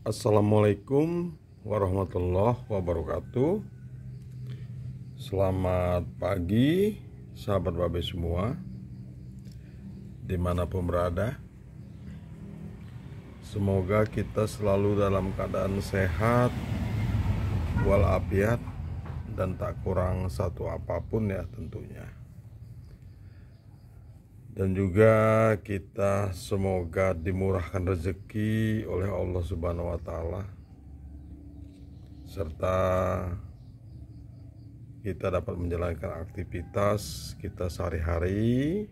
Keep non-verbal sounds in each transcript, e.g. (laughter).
Assalamualaikum warahmatullahi wabarakatuh Selamat pagi sahabat babe semua Dimanapun berada Semoga kita selalu dalam keadaan sehat Walafiat Dan tak kurang satu apapun ya tentunya dan juga kita semoga dimurahkan rezeki oleh Allah Subhanahu wa taala serta kita dapat menjalankan aktivitas kita sehari-hari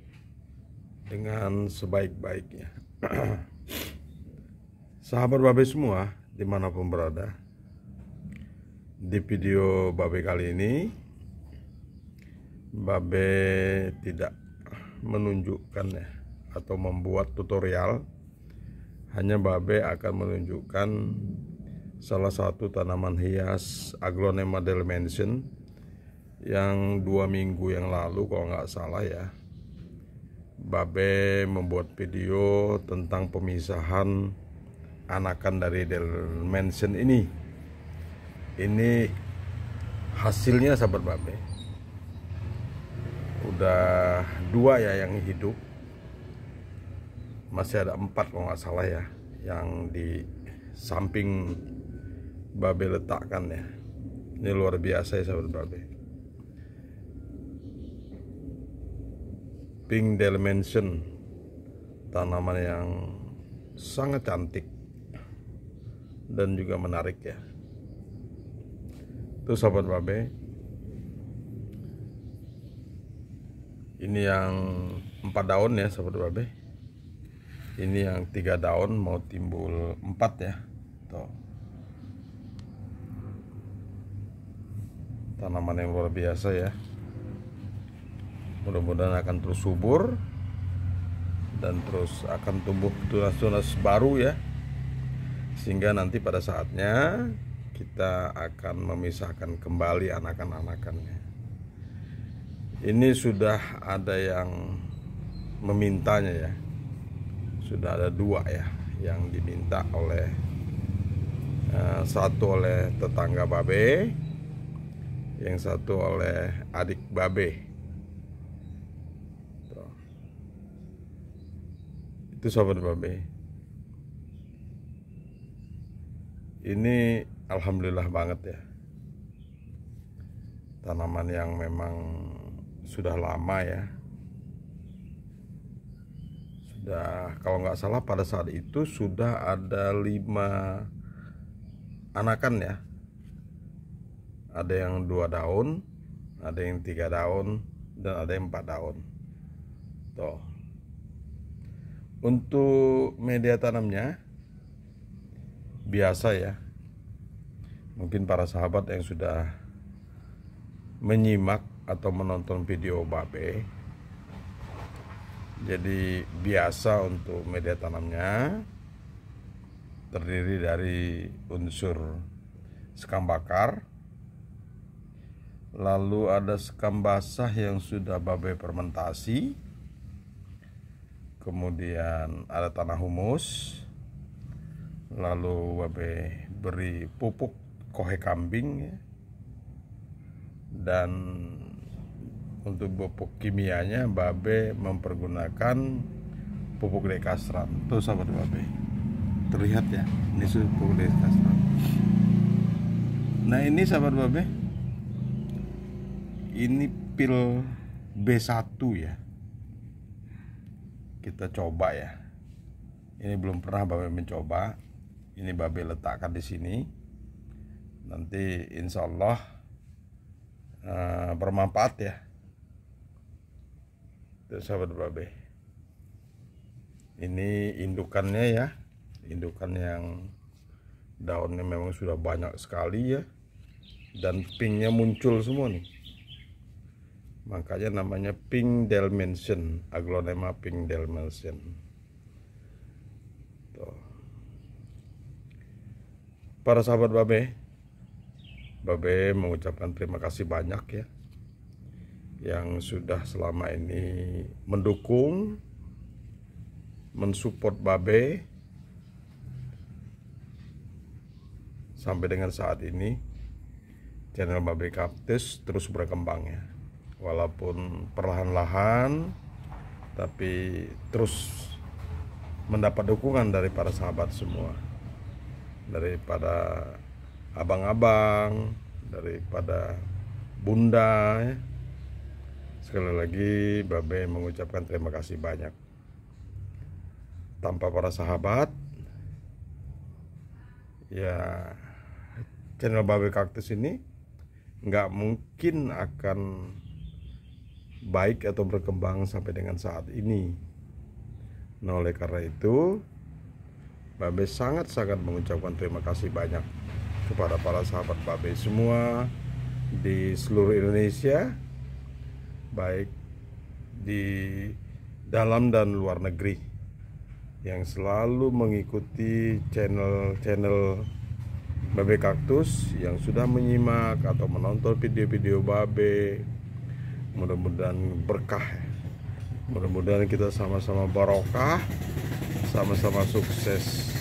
dengan sebaik-baiknya. (clears throat) Sahabat Babe semua, dimanapun berada, di video Babe kali ini, Babe tidak menunjukkan ya atau membuat tutorial hanya Babe akan menunjukkan salah satu tanaman hias aglonema del mansion yang dua minggu yang lalu kalau nggak salah ya Babe membuat video tentang pemisahan anakan dari del mansion ini ini hasilnya sahabat Babe sudah dua ya yang hidup masih ada empat kalau nggak salah ya yang di samping babe letakkan ya ini luar biasa ya sahabat babe pink dimension tanaman yang sangat cantik dan juga menarik ya itu sahabat babe ini yang empat daun ya sobat babe ini yang tiga daun mau timbul empat ya tuh tanaman yang luar biasa ya mudah-mudahan akan terus subur dan terus akan tumbuh tunas-tunas baru ya sehingga nanti pada saatnya kita akan memisahkan kembali anakan-anakannya ini sudah ada yang memintanya ya sudah ada dua ya yang diminta oleh uh, satu oleh tetangga babe yang satu oleh adik babe Tuh. itu sobat babe ini alhamdulillah banget ya tanaman yang memang sudah lama ya sudah kalau nggak salah pada saat itu sudah ada lima anakan ya ada yang dua daun ada yang tiga daun dan ada yang empat daun tuh untuk media tanamnya biasa ya mungkin para sahabat yang sudah menyimak atau menonton video babe jadi biasa untuk media tanamnya terdiri dari unsur sekam bakar lalu ada sekam basah yang sudah babe fermentasi kemudian ada tanah humus lalu babe beri pupuk kohe kambing dan untuk pupuk kimianya babe mempergunakan pupuk dekastran tuh sahabat babe terlihat ya ini pupuk dekastran nah ini sahabat babe ini pil B1 ya kita coba ya ini belum pernah babe mencoba ini babe letakkan di sini nanti insya Allah uh, bermanfaat ya sahabat babe ini indukannya ya indukan yang daunnya memang sudah banyak sekali ya dan pinknya muncul semua nih makanya namanya pink delmension, aglonema pink delmension. Tuh. para sahabat babe babe mengucapkan terima kasih banyak ya yang sudah selama ini mendukung, mensupport Babe sampai dengan saat ini channel Babe Kaptis terus berkembang ya. Walaupun perlahan-lahan tapi terus mendapat dukungan dari para sahabat semua. Daripada abang-abang, daripada bunda ya Sekali lagi Babe mengucapkan terima kasih banyak Tanpa para sahabat Ya channel Babe Kaktus ini nggak mungkin akan baik atau berkembang sampai dengan saat ini Nah oleh karena itu Babe sangat-sangat mengucapkan terima kasih banyak kepada para sahabat Babe semua di seluruh Indonesia baik di dalam dan luar negeri yang selalu mengikuti channel-channel Babe Kaktus yang sudah menyimak atau menonton video-video Babe mudah-mudahan berkah ya. mudah-mudahan kita sama-sama barokah sama-sama sukses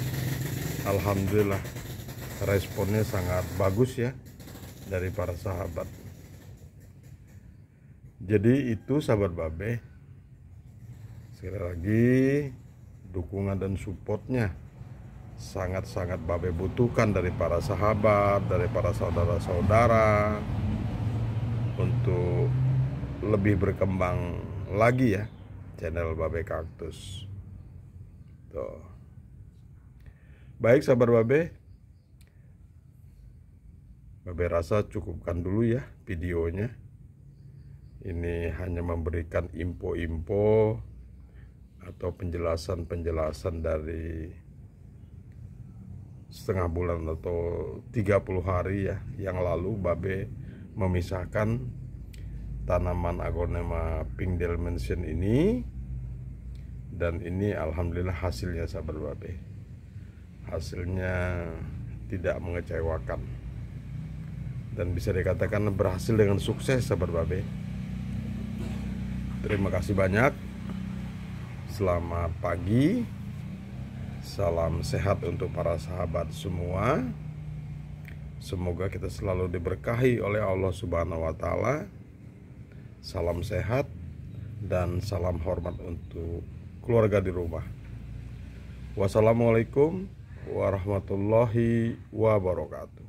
Alhamdulillah responnya sangat bagus ya dari para sahabat jadi itu sahabat babe Sekali lagi dukungan dan supportnya sangat-sangat babe butuhkan dari para sahabat, dari para saudara-saudara untuk lebih berkembang lagi ya channel babe kaktus. Tuh. Baik sahabat babe, babe rasa cukupkan dulu ya videonya ini hanya memberikan info-info atau penjelasan-penjelasan dari setengah bulan atau 30 hari ya yang lalu Babe memisahkan tanaman agonema pink dimension ini dan ini alhamdulillah hasilnya sabar Babe hasilnya tidak mengecewakan dan bisa dikatakan berhasil dengan sukses sabar Babe Terima kasih banyak. Selamat pagi. Salam sehat untuk para sahabat semua. Semoga kita selalu diberkahi oleh Allah Subhanahu wa taala. Salam sehat dan salam hormat untuk keluarga di rumah. Wassalamualaikum warahmatullahi wabarakatuh.